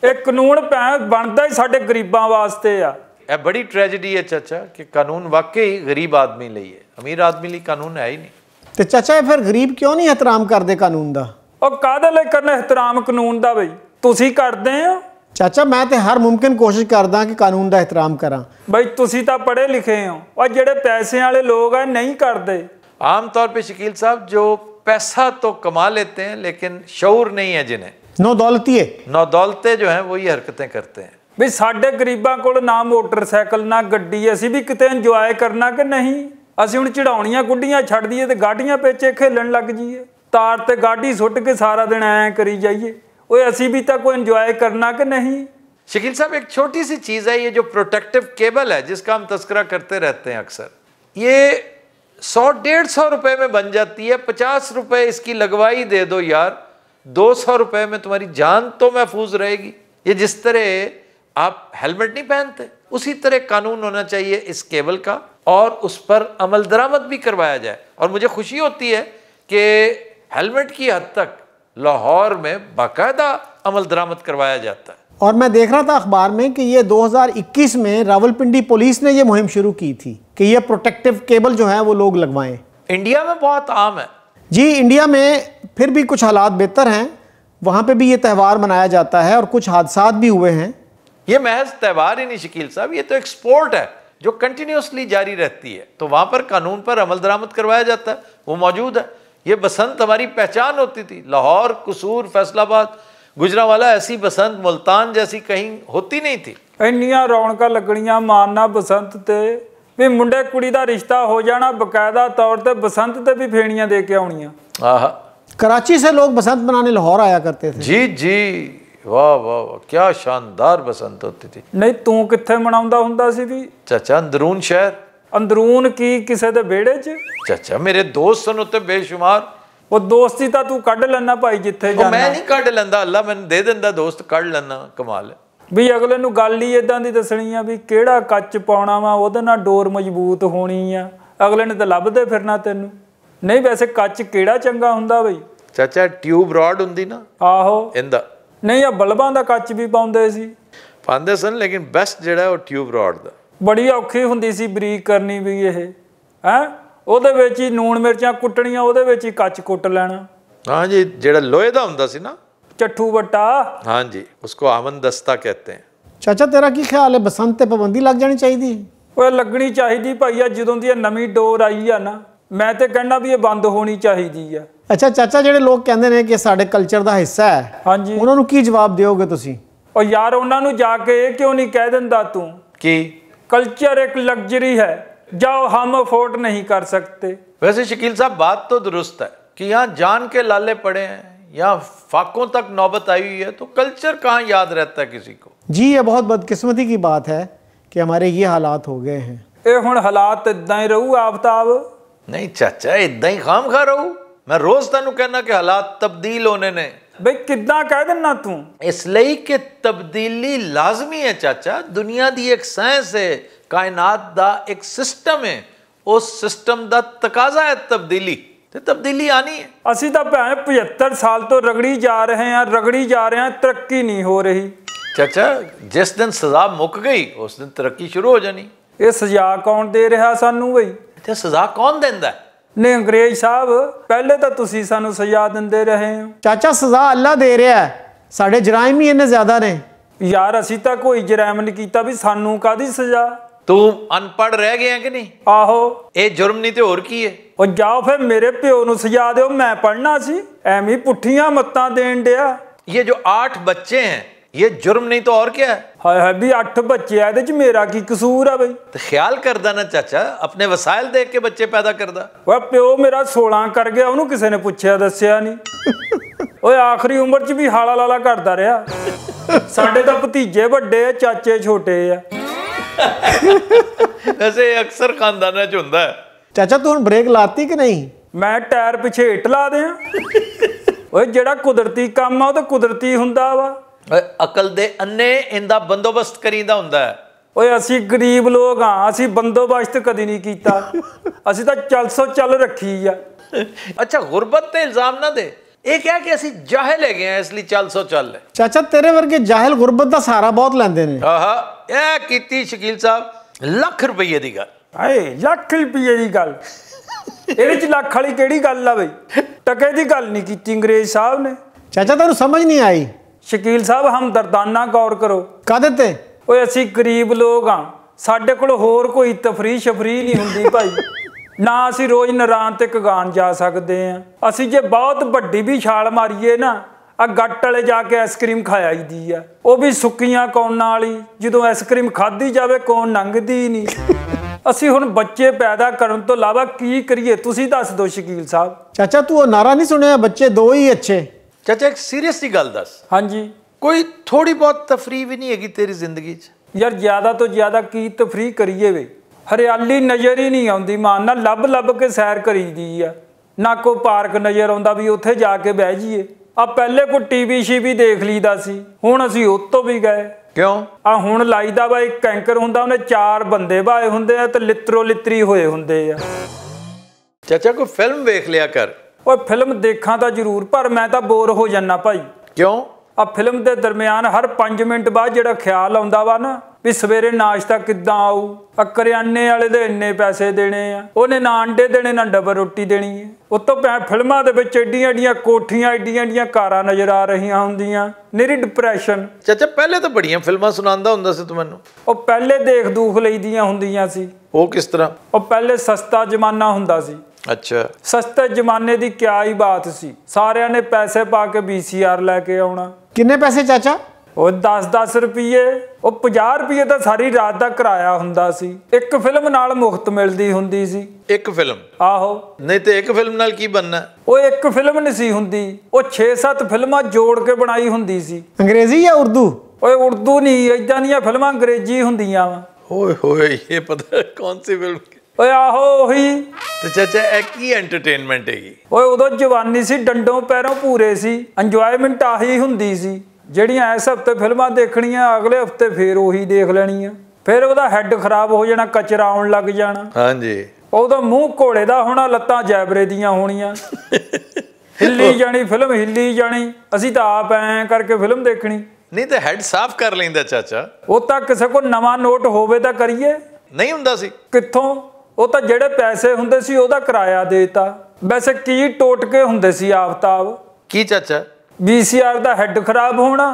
B: ਇਹ ਕਾਨੂੰਨ ਪੈ ਬਣਦਾ ਹੀ ਸਾਡੇ ਗਰੀਬਾਂ
A: ਵਾਸਤੇ ਆ ਇਹ ਬੜੀ ਟ੍ਰੈਜੇਡੀ ਹੈ ਚਾਚਾ ਕਿ ਕਾਨੂੰਨ ਵਾਕਈ ਗਰੀਬ ਆਦਮੀ ਲਈ ਹੈ ਅਮੀਰ ਆਦਮੀ ਲਈ ਕਾਨੂੰਨ ਹੈ ਹੀ ਨਹੀਂ
C: ਤੇ ਚਾਚਾ ਫਿਰ ਗਰੀਬ ਕਿਉਂ ਨਹੀਂ ਇਤਰਾਮ ਕਰਦੇ ਕਾਨੂੰਨ ਦਾ
A: ਉਹ ਕਾਦੇ ਲਈ
B: ਕਰਨਾ ਇਤਰਾਮ ਕਾਨੂੰਨ ਦਾ ਬਈ ਤੁਸੀਂ ਕਰਦੇ ਹੋ
C: ਚਾਚਾ ਮੈਂ ਤੇ ਹਰ ਮੁਮਕਿਨ ਕੋਸ਼ਿਸ਼ ਕਰਦਾ ਕਿ ਕਾਨੂੰਨ ਦਾ ਇhtਰਾਮ ਕਰਾਂ
B: ਬਈ ਤੁਸੀਂ ਤਾਂ ਪੜ੍ਹੇ ਲਿਖੇ ਹੋ ਉਹ ਜਿਹੜੇ ਪੈਸੇ ਵਾਲੇ ਲੋਕ ਆ ਨਹੀਂ
A: ਕਰਦੇ ਆਮ ਤੌਰ 'ਤੇ ਸ਼ਕੀਲ ਸਾਹਿਬ ਜੋ ਪੈਸਾ ਤੋਂ ਕਮਾ कमा ਹਨ ਲੇਕਿਨ लेकिन ਨਹੀਂ ਹੈ ਜਿਨੇ
C: ਨੋ ਦੌਲਤੀ ਹੈ
A: ਨੋ ਦੌਲਤੇ ਜੋ ਹੈ ਉਹ ਹੀ ਹਰਕਤਾਂ ਕਰਤੇ ਹਨ ਵੀ ਸਾਡੇ ਗਰੀਬਾਂ
B: ਕੋਲ ਨਾ ਮੋਟਰਸਾਈਕਲ ਨਾ ਗੱਡੀ ਅਸੀਂ ਵੀ ਕਿਤੇ ਇੰਜੋਏ ਕਰਨਾ ਕਿ ਨਹੀਂ ਅਸੀਂ ਹੁਣ ਚੜਾਉਣੀਆਂ ਗੁੱਡੀਆਂ ਛੱਡ ਦਈਏ ਤੇ ਗਾਡੀਆਂ ਪੇਚੇ ਖੇਲਣ ਲੱਗ ਜਾਈਏ ਤਾਰ ਤੇ ਗਾਡੀ ਸੁੱਟ ਕੇ ਸਾਰਾ ਦਿਨ ਐ ਕਰੀ ਜਾਈਏ वो तक को एंजॉय करना कि नहीं शकील साहब एक छोटी सी चीज़
A: है ये जो प्रोटेक्टिव केबल है जिसका हम तस्करा करते रहते हैं अक्सर ये सौ डेढ़ सौ रुपये में बन जाती है पचास रुपये इसकी लगवाई दे दो यार दो सौ रुपये में तुम्हारी जान तो महफूज रहेगी ये जिस तरह आप हेलमेट नहीं पहनते उसी तरह कानून होना चाहिए इस केबल का और उस पर अमल दरामद भी करवाया जाए और मुझे खुशी होती है कि हेलमेट की हद तक लाहौर में बाकायदा अमल दरामद करवाया जाता है
C: और मैं देख रहा था अखबार में कि ये 2021 में रावलपिंडी पुलिस ने ये मुहिम शुरू की थी कि ये प्रोटेक्टिव केबल जो है वो लोग लगवाएं
A: इंडिया में बहुत आम है
C: जी इंडिया में फिर भी कुछ हालात बेहतर हैं वहाँ पे भी ये त्यौहार मनाया जाता है और कुछ हादसा भी हुए हैं
A: ये महज त्यौहार ही नहीं शकील साहब ये तो एक स्पोर्ट है जो कंटिन्यूसली जारी रहती है तो वहाँ पर कानून पर अमल दरामद करवाया जाता है वो मौजूद है ये बसंत हमारी पहचान होती थी लाहौर कसूर फैसलाबाद ਗੁਜਰਾਵਾਲਾ ਐਸੀ ਬਸੰਤ ਮਲਤਾਨ ਜੈਸੀ ਕਹੀਂ ਹੋਤੀ ਨਹੀਂ ਥੀ ਇੰਨੀਆਂ
B: ਰੌਣਕਾਂ ਲੱਗਣੀਆਂ ਮਾਨਨਾ ਬਸੰਤ ਤੇ ਵੀ ਮੁੰਡੇ ਕੁੜੀ ਦਾ ਰਿਸ਼ਤਾ ਹੋ ਜਾਣਾ ਬਕਾਇਦਾ ਤੌਰ ਤੇ ਬਸੰਤ ਤੇ ਵੀ ਫੇਣੀਆਂ ਦੇ ਕੇ ਆਉਣੀਆਂ
C: ਆਹ कराची से लोग बसंत मनाने लाहौर आया करते थे
B: जी जी ਵਾਹ ਵਾਹ ਵਾਹ ਕੀ ਸ਼ਾਨਦਾਰ ਬਸੰਤ ਹੁੰਦੀ ਸੀ ਨਹੀਂ ਤੂੰ ਕਿੱਥੇ ਮਨਾਉਂਦਾ ਹੁੰਦਾ ਸੀ ਵੀ ਚਾਚਾ ਅੰਦਰੂਨ ਸ਼ਹਿਰ ਅੰਦਰੂਨ ਕੀ ਕਿਸੇ ਦੇ ਵਿਹੜੇ 'ਚ
A: ਚਾਚਾ ਮੇਰੇ ਦੋਸਤ ਨੂੰ ਤੇ ਬੇਸ਼ੁਮਾਰ ਉਹ ਦੋਸਤੀ ਤਾਂ ਤੂੰ ਕੱਢ ਲੈਣਾ ਭਾਈ ਜਿੱਥੇ ਜਾਣਾ ਮੈਂ ਨਹੀਂ ਕੱਢ ਲੈਂਦਾ ਅੱਲਾ ਮੈਨੂੰ ਦੇ ਦਿੰਦਾ ਦੋਸਤ ਕੱਢ ਲੈਣਾ ਕਮਾਲ ਵੀ ਅਗਲੇ ਨੂੰ ਗੱਲ ਹੀ ਇਦਾਂ ਦੀ
B: ਦੱਸਣੀ ਆ ਵੀ ਕਿਹੜਾ ਕੱਚ ਪਾਉਣਾ ਵਾ ਉਹਦੇ ਨਾਲ ਡੋਰ ਮਜ਼ਬੂਤ ਹੋਣੀ ਆ ਅਗਲੇ ਨੇ ਤਾਂ ਲੱਭਦੇ ਫਿਰਨਾ ਤੈਨੂੰ ਨਹੀਂ ਵੈਸੇ ਕੱਚ ਕਿਹੜਾ ਚੰਗਾ ਹੁੰਦਾ ਬਈ ਚਾਚਾ ਟਿਊਬ ਰੋਡ ਹੁੰਦੀ ਨਾ ਆਹੋ ਇਹਦਾ ਨਹੀਂ ਆ ਬਲਬਾਂ ਦਾ ਕੱਚ ਵੀ ਪਾਉਂਦੇ ਸੀ ਪਾਉਂਦੇ ਸਨ ਲੇਕਿਨ ਬੈਸਟ ਜਿਹੜਾ ਉਹ ਟਿਊਬ ਰੋਡ ਦਾ ਬੜੀ ਔਖੀ ਹੁੰਦੀ ਸੀ ਬਰੀਕ ਕਰਨੀ ਵੀ ਇਹ ਹੈ ਉਹਦੇ ਵਿੱਚ ਹੀ ਨੂਣ ਮਿਰਚਾਂ ਕੁੱਟਣੀਆਂ ਉਹਦੇ ਵਿੱਚ ਹੀ ਕੱਚ ਕੁੱਟ ਲੈਣਾ ਹਾਂਜੀ ਜਿਹੜਾ ਲੋਹੇ ਦਾ ਹੁੰਦਾ ਸੀ ਨਾ
A: ਚੱਠੂ ਵਟਾ ਹਾਂਜੀ ਉਸਕੋ ਆਮਨ ਦਸਤਾ ਕਹਤੇ ਹੈ
C: ਚਾਚਾ ਤੇਰਾ ਕੀ ਖਿਆਲ ਹੈ ਬਸੰਤ ਤੇ ਪਾਬੰਦੀ ਲੱਗ ਜਾਣੀ ਚਾਹੀਦੀ ਓਏ ਲੱਗਣੀ
B: ਚਾਹੀਦੀ ਭਾਈ ਜਦੋਂ ਦੀ ਇਹ ਨਵੀਂ
C: ਡੋਰ ਆਈ ਆ ਨਾ
B: ਮੈਂ ਤੇ ਕਹਿਣਾ ਵੀ ਇਹ ਬੰਦ ਹੋਣੀ ਚਾਹੀਦੀ ਆ
C: ਅੱਛਾ ਚਾਚਾ ਜਿਹੜੇ ਲੋਕ ਕਹਿੰਦੇ ਨੇ ਕਿ ਸਾਡੇ ਕਲਚਰ ਦਾ ਹਿੱਸਾ ਹੈ ਹਾਂਜੀ ਉਹਨਾਂ ਨੂੰ ਕੀ ਜਵਾਬ ਦਿਓਗੇ ਤੁਸੀਂ
B: ਓ ਯਾਰ ਉਹਨਾਂ ਨੂੰ ਜਾ ਕੇ ਇਹ ਕਿਉਂ ਨਹੀਂ ਕਹਿ ਦਿੰਦਾ ਤੂੰ ਕੀ कल्चर एक लग्जरी है जो हम अफोर्ड नहीं कर सकते
A: वैसे शकील साहब बात तो दुरुस्त है कि यहाँ जान के लाले पड़े हैं यहाँ फाकों तक नौबत आई हुई है तो कल्चर कहाँ याद रहता है किसी को
C: जी ये बहुत बदकिस्मती की बात है कि हमारे ये हालात हो गए हैं
A: ये हूँ हालात इदा ही रहू आफ्ताब नहीं चाचा इदा ही खाम खा रहू मैं रोज़ तेन कहना कि हालात तब्दील होने ने ਬਈ ਕਿੱਦਾਂ ਕਹਿ ਦਿੰਨਾ ਤੂੰ ਇਸ ਲਈ ਕਿ ਤਬਦੀਲੀ ਲਾਜ਼ਮੀ ਹੈ ਚਾਚਾ ਦੁਨੀਆ ਦੀ ਇੱਕ ਸਾਇੰਸ ਹੈ ਕਾਇਨਾਤ ਦਾ ਇੱਕ ਸਿਸਟਮ ਹੈ ਉਸ ਸਿਸਟਮ ਦਾ ਤਕਾਜ਼ਾ ਹੈ ਤਬਦੀਲੀ ਤੇ ਤਬਦੀਲੀ ਆਣੀ ਹੈ ਅਸੀਂ ਤਾਂ ਭੈਣ 75 ਸਾਲ ਤੋਂ ਰਗੜੀ ਜਾ
B: ਰਹੇ ਹਾਂ ਰਗੜੀ ਜਾ ਰਹੇ ਹਾਂ ਤਰੱਕੀ ਨਹੀਂ ਹੋ ਰਹੀ ਚਾਚਾ ਜਿਸ ਦਿਨ ਸਜ਼ਾ ਮੁੱਕ ਗਈ ਉਸ ਦਿਨ ਤਰੱਕੀ ਸ਼ੁਰੂ ਹੋ ਜਾਣੀ ਇਹ ਸਜ਼ਾ ਕੌਣ ਦੇ ਰਿਹਾ ਸਾਨੂੰ ਬਈ ਤੇ ਸਜ਼ਾ ਕੌਣ ਦਿੰਦਾ ਨੇ ਅੰਗਰੇਜ਼ ਸਾਹਿਬ ਪਹਿਲੇ ਤਾਂ ਤੁਸੀਂ ਸਾਨੂੰ ਸਜ਼ਾ ਦਿੰਦੇ ਰਹੇ ਹੋ
C: ਚਾਚਾ ਸਜ਼ਾ ਅੱਲਾ ਦੇ ਰਿਹਾ ਸਾਡੇ ਜਰਾਇਮ ਹੀ ਇੰਨੇ ਜ਼ਿਆਦਾ ਨੇ
B: ਯਾਰ ਅਸੀਂ ਤਾਂ ਕੋਈ ਜਰਾਇਮ ਨਹੀਂ ਕੀਤਾ ਵੀ
A: ਸਾਨੂੰ ਕਾਦੀ ਸਜ਼ਾ ਤੂੰ ਅਨਪੜ ਰਹਿ ਗਿਆ ਕਿ ਨਹੀਂ ਆਹੋ ਇਹ ਜੁਰਮ ਨਹੀਂ ਤੇ ਹੋਰ ਕੀ ਹੈ
B: ਉਹ ਜਾਓ ਫਿਰ ਮੇਰੇ ਪਿਓ ਨੂੰ ਸਜ਼ਾ ਦਿਓ ਮੈਂ ਪੜਨਾ ਸੀ ਐਵੇਂ ਪੁੱਠੀਆਂ ਮੱਤਾਂ ਦੇਣ
A: ਡਿਆ ਇਹ ਜੋ 8 ਬੱਚੇ ਹੈ ਇਹ ਜੁਰਮ ਨਹੀਂ ਤਾਂ ਹੋਰ ਕੀ ਹੈ ਹਾਏ ਹਾਏ ਵੀ 8 ਬੱਚੇ ਆ ਇਹਦੇ ਚ ਮੇਰਾ ਕੀ ਕਸੂਰ ਆ ਬਈ ਤੇ ਖਿਆਲ ਕਰਦਾ ਨਾ ਚਾਚਾ ਆਪਣੇ ਵਸਾਇਲ ਦੇਖ ਕੇ ਬੱਚੇ ਪੈਦਾ ਕਰਦਾ
B: ਓਏ ਪਿਓ ਮੇਰਾ 16 ਕਰ ਗਿਆ ਉਹਨੂੰ ਕਿਸੇ ਨੇ ਪੁੱਛਿਆ ਦੱਸਿਆ ਨਹੀਂ ਓਏ ਆਖਰੀ ਉਮਰ ਚ ਵੀ ਹਾਲਾ ਲਾਲਾ ਕਰਦਾ ਰਿਹਾ ਸਾਡੇ ਤਾਂ ਭਤੀਜੇ ਵੱਡੇ ਆ ਚਾਚੇ ਛੋਟੇ ਆ
A: ਐਸੇ ਅਕਸਰ ਖਾਨਦਾਨਾਂ ਚ ਹੁੰਦਾ ਹੈ
C: ਚਾਚਾ ਤੂੰ ਹੁਣ ਬ੍ਰੇਕ ਲਾਤੀ ਕਿ ਨਹੀਂ
B: ਮੈਂ ਟਾਇਰ ਪਿਛੇ ਹਿੱਟ ਲਾ ਦਿਆਂ ਓਏ ਜਿਹੜਾ ਕੁਦਰਤੀ ਕੰਮ ਆ ਉਹ ਤਾਂ ਕੁਦਰਤੀ ਹੁੰਦਾ ਵਾ ਅਕਲ ਦੇ ਅੰਨੇ ਇਹਦਾ ਬੰਦੋਬਸਤ ਕਰੀਂਦਾ ਹੁੰਦਾ ਹੈ ਓਏ ਅਸੀਂ ਗਰੀਬ ਲੋਕ ਆ ਅਸੀਂ ਬੰਦੋਬਸਤ ਕਦੀ ਨਹੀਂ ਕੀਤਾ ਅਸੀਂ ਤਾਂ ਚੱਲ ਸੋ
A: ਚੱਲ ਰੱਖੀ ਆ ਅੱਛਾ ਗੁਰਬਤ ਤੇ ਇਲਜ਼ਾਮ ਨਾ ਦੇ ਇਹ ਕਹਿ ਕਿ ਅਸੀਂ ਜਾਹਲ ਹੈਗੇ ਆ ਇਸ ਲਈ ਚੱਲ ਸੋ ਚੱਲ
C: ਚਾਚਾ ਤੇਰੇ ਵਰਗੇ ਜਾਹਲ ਗੁਰਬਤ ਦਾ ਸਾਰਾ ਬਹੁਤ ਲੈਂਦੇ ਨੇ
A: ਆਹਾ ਇਹ ਕੀਤੀ ਸ਼ਕੀਲ ਸਾਹਿਬ ਲੱਖ ਰੁਪਏ ਦੀ ਗੱਲ ਹਏ ਲੱਖ ਰੁਪਏ ਦੀ ਗੱਲ
B: ਇਹਦੇ ਚ ਲੱਖ ਵਾਲੀ ਕਿਹੜੀ ਗੱਲ ਆ ਬਈ ਟਕੇ ਦੀ ਗੱਲ ਨਹੀਂ ਕੀਤੀ ਅੰਗਰੇਜ਼ ਸਾਹਿਬ ਨੇ ਚਾਚਾ ਤੈਨੂੰ
C: ਸਮਝ ਨਹੀਂ ਆਈ
B: ਸ਼ਕੀਲ ਸਾਹਿਬ ਹਮ ਦਰਦਾਨਾ ਗੌਰ ਕਰੋ ਕਾਦੇ ਤੇ ਓਏ ਅਸੀਂ ਗਰੀਬ ਲੋਕ ਆ ਸਾਡੇ ਕੋਲ ਹੋਰ ਕੋਈ ਤਫਰੀਹ ਸ਼ਫਰੀ ਨਹੀਂ ਹੁੰਦੀ ਭਾਈ ਨਾ ਅਸੀਂ ਰੋਜ਼ ਨਰਾਂ ਤੇ ਕਗਾਨ ਜਾ ਸਕਦੇ ਆ ਅਸੀਂ ਜੇ ਬਹੁਤ ਵੱਡੀ ਵੀ ਛਾਲ ਮਾਰੀਏ ਨਾ ਆ ਗੱਟ ਵਾਲੇ ਜਾ ਕੇ ਆਈਸਕ੍ਰੀਮ ਖਾਈਦੀ ਆ ਉਹ ਵੀ ਸੁੱਕੀਆਂ ਕੌਣਾਂ ਵਾਲੀ ਜਦੋਂ ਆਈਸਕ੍ਰੀਮ ਖਾਧੀ ਜਾਵੇ ਕੌਣ ਨੰਗਦੀ ਨਹੀਂ ਅਸੀਂ ਹੁਣ ਬੱਚੇ ਪੈਦਾ ਕਰਨ ਤੋਂ ਇਲਾਵਾ ਕੀ ਕਰੀਏ
A: ਤੁਸੀਂ ਦੱਸ ਦਿਓ ਸ਼ਕੀਲ ਸਾਹਿਬ
C: ਚਾਚਾ ਤੂੰ ਉਹ ਨਾਰਾ ਨਹੀਂ ਸੁਣਿਆ ਬੱਚੇ ਦੋ ਹੀ ਅੱਛੇ
A: ਚਾਚਾ ਇੱਕ ਸੀਰੀਅਸ ਦੀ ਗੱਲ ਦੱਸ ਹਾਂਜੀ ਕੋਈ ਥੋੜੀ ਬਹੁਤ ਤਫਰੀ ਵੀ ਨਹੀਂ ਹੈਗੀ ਤੇਰੀ ਜ਼ਿੰਦਗੀ 'ਚ ਯਾਰ ਜ਼ਿਆਦਾ
B: ਤੋਂ ਜ਼ਿਆਦਾ ਕੀ ਤਫਰੀ ਕਰੀਏ ਵੇ ਹਰਿਆਲੀ ਨਜ਼ਰ ਹੀ ਨਹੀਂ ਆਉਂਦੀ ਮਾਨ ਨਾਲ ਲੱਭ ਲੱਭ ਕੇ ਸੈਰ ਕਰੀਦੀ ਆ ਨਾ ਕੋ ਪਾਰਕ ਨਜ਼ਰ ਆਉਂਦਾ ਵੀ ਉੱਥੇ ਜਾ ਕੇ ਬਹਿ ਜਾਈਏ ਆ ਪਹਿਲੇ ਕੋ ਟੀਵੀ ਸ਼ੀ ਵੀ ਦੇਖ ਲਈਦਾ ਸੀ ਹੁਣ ਅਸੀਂ ਉੱਤੋਂ ਵੀ ਗਏ ਕਿਉਂ ਆ ਹੁਣ ਲਾਈਦਾ ਵਾ ਇੱਕ ਕੈਂਕਰ ਹੁੰਦਾ ਉਹਨੇ ਚਾਰ ਬੰਦੇ ਬਾਏ ਹੁੰਦੇ ਆ ਤੇ ਲਿੱਤਰੋ ਲਿੱਤਰੀ ਹੋਏ ਹੁੰਦੇ ਆ ਚਾਚਾ ਕੋਈ ਫਿਲਮ ਵੇਖ ਲਿਆ ਕਰ ਉਹ ਫਿਲਮ ਦੇਖਾਂ ਤਾਂ ਜ਼ਰੂਰ ਪਰ ਮੈਂ ਤਾਂ ਬੋਰ ਹੋ ਜਾਂਦਾ ਭਾਈ ਕਿਉਂ ਆ ਫਿਲਮ ਦੇ ਦਰਮਿਆਨ ਹਰ 5 ਮਿੰਟ ਬਾਅਦ ਜਿਹੜਾ ਖਿਆਲ ਆਉਂਦਾ ਵਾ ਨਾ ਵੀ ਸਵੇਰੇ ਨਾਸ਼ਤਾ ਕਿੱਦਾਂ ਆਊ ਆ ਕਰਿਆਨੇ ਵਾਲੇ ਦੇ ਇੰਨੇ ਪੈਸੇ ਦੇਣੇ ਆ ਉਹਨੇ ਨਾ ਅੰਡੇ ਦੇਣੇ ਨਾ ਡਬਲ ਰੋਟੀ ਦੇਣੀ ਹੈ ਉਤੋਂ ਫਿਲਮਾਂ ਦੇ ਵਿੱਚ ਏਡੀਆਂ ਏਡੀਆਂ ਕੋਠੀਆਂ ਏਡੀਆਂ ਏਡੀਆਂ ਕਾਰਾਂ ਨਜ਼ਰ ਆ ਰਹੀਆਂ ਹੁੰਦੀਆਂ ਨੇਰੀ ਡਿਪਰੈਸ਼ਨ ਚਾਚਾ ਪਹਿਲੇ ਤਾਂ ਬੜੀਆਂ ਫਿਲਮਾਂ ਸੁਣਾਉਂਦਾ ਹੁੰਦਾ ਸੀ ਤੂੰ ਮੈਨੂੰ ਉਹ ਪਹਿਲੇ ਦੇਖ ਦੂਖ ਲਈਦੀਆਂ ਹੁੰਦੀਆਂ ਸੀ ਉਹ ਕਿਸ ਤਰ੍ਹਾਂ ਉਹ ਪਹਿਲੇ ਸਸਤਾ ਜ਼ਮਾਨਾ ਹੁੰਦਾ ਸੀ ਅੱਛਾ ਸਸਤੇ ਜ਼ਮਾਨੇ ਦੀ ਕਿਆ ਹੀ ਬਾਤ ਸੀ ਸਾਰਿਆਂ ਨੇ ਪੈਸੇ ਪਾ ਕੇ ਵੀਸੀਆਰ ਲੈ ਕੇ ਆਉਣਾ ਕਿੰਨੇ ਪੈਸੇ ਚਾਚਾ ਉਹ 10-10 ਰੁਪਏ ਉਹ 50 ਰੁਪਏ ਤਾਂ ਸਾਰੀ ਰਾਤ ਦਾ ਕਿਰਾਇਆ ਹੁੰਦਾ ਸੀ ਇੱਕ ਫਿਲਮ ਨਾਲ ਮੁਫਤ ਮਿਲਦੀ ਹੁੰਦੀ ਸੀ ਇੱਕ ਫਿਲਮ ਆਹੋ ਨਹੀਂ ਤੇ ਇੱਕ ਫਿਲਮ ਨਾਲ ਕੀ ਬੰਨਣਾ ਉਹ ਇੱਕ ਫਿਲਮ ਨਹੀਂ ਸੀ ਹੁੰਦੀ ਉਹ 6-7 ਫਿਲਮਾਂ ਜੋੜ ਕੇ ਬਣਾਈ ਹੁੰਦੀ ਸੀ ਅੰਗਰੇਜ਼ੀ ਜਾਂ ਉਰਦੂ ਓਏ ਉਰਦੂ ਨਹੀਂ ਇਦਾਂ ਦੀਆਂ ਫਿਲਮਾਂ ਅੰਗਰੇਜ਼ੀ ਹੁੰਦੀਆਂ ਵਾ
A: ਓਏ ਹੋਏ ਇਹ ਪਤਾ ਕੌਣ ਸੀ ਫਿਲਮ
B: ਓਏ ਆਹੋ ਉਹੀ
A: ਤੇ ਚਾਚਾ ਇਹ ਕੀ ਐਂਟਰਟੇਨਮੈਂਟ ਹੈਗੀ
B: ਓਏ ਉਦੋਂ ਜਵਾਨੀ ਸੀ ਡੰਡੋਂ ਪੈਰੋਂ ਪੂਰੇ ਸੀ ਇੰਜੋਇਮੈਂਟ ਆਹੀ ਹੁੰਦੀ ਸੀ ਜਿਹੜੀਆਂ ਇਸ ਹਫਤੇ ਫਿਲਮਾਂ ਦੇਖਣੀਆਂ ਅਗਲੇ ਹਫਤੇ ਫੇਰ ਉਹੀ ਦੇਖ ਲੈਣੀਆਂ ਫਿਰ ਉਹਦਾ ਹੈੱਡ ਖਰਾਬ ਹੋ ਜਾਣਾ ਕਚਰਾ ਆਉਣ ਲੱਗ ਜਾਣਾ ਹਾਂਜੀ ਉਹਦਾ ਮੂੰਹ ਘੋੜੇ ਦਾ ਹੋਣਾ ਲੱਤਾਂ ਜੈਬਰੇ ਦੀਆਂ ਹੋਣੀਆਂ ਹਿੱਲੀ ਜਾਣੀ ਫਿਲਮ ਹਿੱਲੀ ਜਾਣੀ ਅਸੀਂ ਤਾਂ ਆਪ ਐ ਕਰਕੇ ਫਿਲਮ ਦੇਖਣੀ ਨਹੀਂ ਤੇ ਹੈੱਡ ਸਾਫ਼
A: ਕਰ ਲੈਂਦਾ ਚਾਚਾ
B: ਉਹ ਤਾਂ ਕਿਸੇ ਕੋ ਨਵਾਂ ਨੋਟ ਹੋਵੇ ਤਾਂ ਕਰੀਏ ਨਹੀਂ ਹੁੰਦਾ ਸੀ ਕਿੱਥੋਂ ਉਹ ਤਾਂ ਜਿਹੜੇ ਪੈਸੇ ਹੁੰਦੇ ਸੀ ਉਹਦਾ ਕਿਰਾਇਆ ਦੇਤਾ ਵੈਸੇ ਕੀ ਟੋਟਕੇ ਹੁੰਦੇ ਸੀ ਆਫਤਾਬ ਕੀ ਚਾਚਾ ਬੀਸੀਆਰ ਦਾ ਹੈੱਡ ਖਰਾਬ ਹੋਣਾ